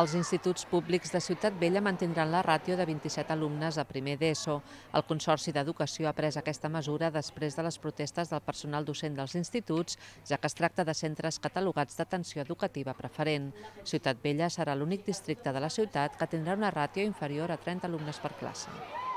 Els instituts públics de Ciutat Vella mantindran la ràtio de 27 alumnes a primer d'ESO. El Consorci d'Educació ha pres aquesta mesura després de les protestes del personal docent dels instituts, ja que es tracta de centres catalogats d'atenció educativa preferent. Ciutat Vella serà l'únic districte de la ciutat que tindrà una ràtio inferior a 30 alumnes per classe.